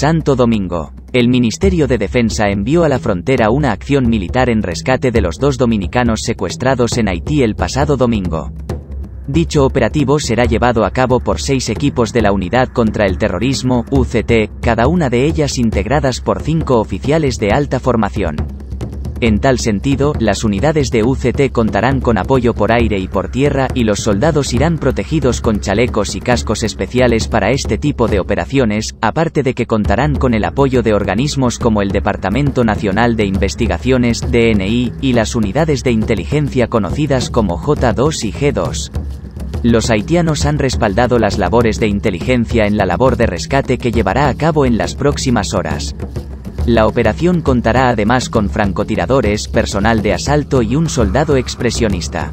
Santo Domingo. El Ministerio de Defensa envió a la frontera una acción militar en rescate de los dos dominicanos secuestrados en Haití el pasado domingo. Dicho operativo será llevado a cabo por seis equipos de la Unidad contra el Terrorismo, UCT, cada una de ellas integradas por cinco oficiales de alta formación. En tal sentido, las unidades de UCT contarán con apoyo por aire y por tierra y los soldados irán protegidos con chalecos y cascos especiales para este tipo de operaciones, aparte de que contarán con el apoyo de organismos como el Departamento Nacional de Investigaciones, DNI, y las unidades de inteligencia conocidas como J2 y G2. Los haitianos han respaldado las labores de inteligencia en la labor de rescate que llevará a cabo en las próximas horas. La operación contará además con francotiradores, personal de asalto y un soldado expresionista.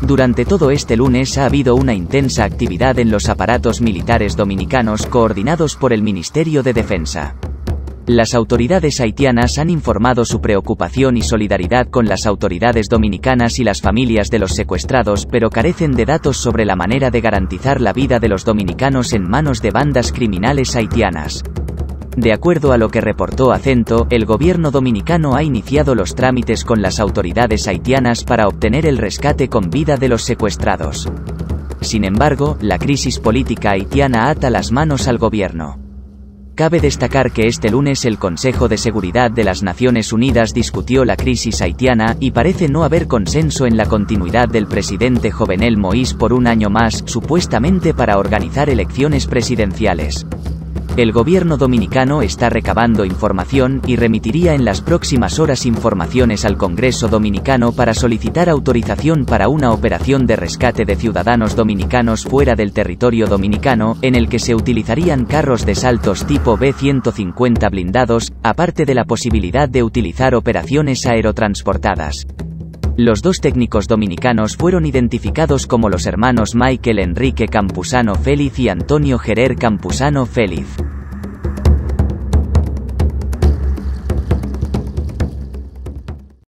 Durante todo este lunes ha habido una intensa actividad en los aparatos militares dominicanos coordinados por el Ministerio de Defensa. Las autoridades haitianas han informado su preocupación y solidaridad con las autoridades dominicanas y las familias de los secuestrados, pero carecen de datos sobre la manera de garantizar la vida de los dominicanos en manos de bandas criminales haitianas. De acuerdo a lo que reportó Acento, el gobierno dominicano ha iniciado los trámites con las autoridades haitianas para obtener el rescate con vida de los secuestrados. Sin embargo, la crisis política haitiana ata las manos al gobierno. Cabe destacar que este lunes el Consejo de Seguridad de las Naciones Unidas discutió la crisis haitiana y parece no haber consenso en la continuidad del presidente Jovenel Moïse por un año más, supuestamente para organizar elecciones presidenciales. El gobierno dominicano está recabando información y remitiría en las próximas horas informaciones al Congreso dominicano para solicitar autorización para una operación de rescate de ciudadanos dominicanos fuera del territorio dominicano, en el que se utilizarían carros de saltos tipo B-150 blindados, aparte de la posibilidad de utilizar operaciones aerotransportadas. Los dos técnicos dominicanos fueron identificados como los hermanos Michael Enrique Campusano Félix y Antonio Gerer Campusano Félix.